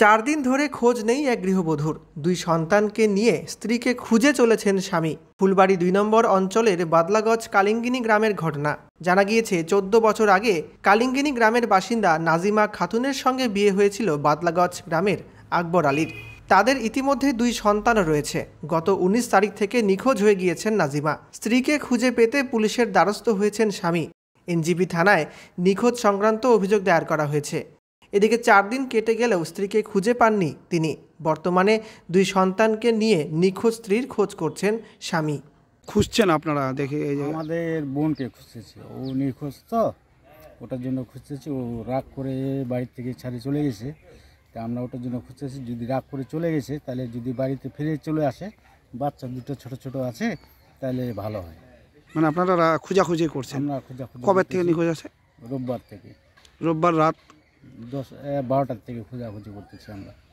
চার দিন ধরে খোঁজ নেই এক গৃহবধূর দুই সন্তানকে নিয়ে স্ত্রীকে খুঁজে চলেছেন স্বামী ফুলবাড়ি দুই নম্বর অঞ্চলের বাদলাগজ কালিঙ্গিনী গ্রামের ঘটনা জানা গিয়েছে চোদ্দ বছর আগে কালিঙ্গিনী গ্রামের বাসিন্দা নাজিমা খাতুনের সঙ্গে বিয়ে হয়েছিল বাদলাগজ গ্রামের আকবর আলীর তাদের ইতিমধ্যে দুই সন্তান রয়েছে গত ১৯ তারিখ থেকে নিখোঁজ হয়ে গিয়েছেন নাজিমা স্ত্রীকে খুঁজে পেতে পুলিশের দ্বারস্থ হয়েছেন স্বামী এনজিবি থানায় নিখোঁজ সংক্রান্ত অভিযোগ দায়ের করা হয়েছে এদিকে চার দিন কেটে গেলেও স্ত্রীকে খুঁজে পাননি তিনি বর্তমানে দুই সন্তানকে নিয়ে নিখোঁজ স্ত্রীর খোঁজ করছেন স্বামী খুঁজছেন আপনারা দেখে আমাদের বোনকে খুঁজতেছি ও নিখোঁজ তো ওটার জন্য খুঁজতেছি ও রাগ করে বাড়ির থেকে ছাড়ে চলে গেছে তা আমরা ওটার জন্য খুঁজতেছি যদি রাগ করে চলে গেছে তাহলে যদি বাড়িতে ফিরে চলে আসে বাচ্চা দুটো ছোট ছোট আছে তাহলে ভালো হয় মানে আপনারা খোঁজাখুঁজি করছেন আমরা কবে থেকে নিখোঁজ আছে রোববার থেকে রোববার রাত दस बारोटार खोजाखुजी करते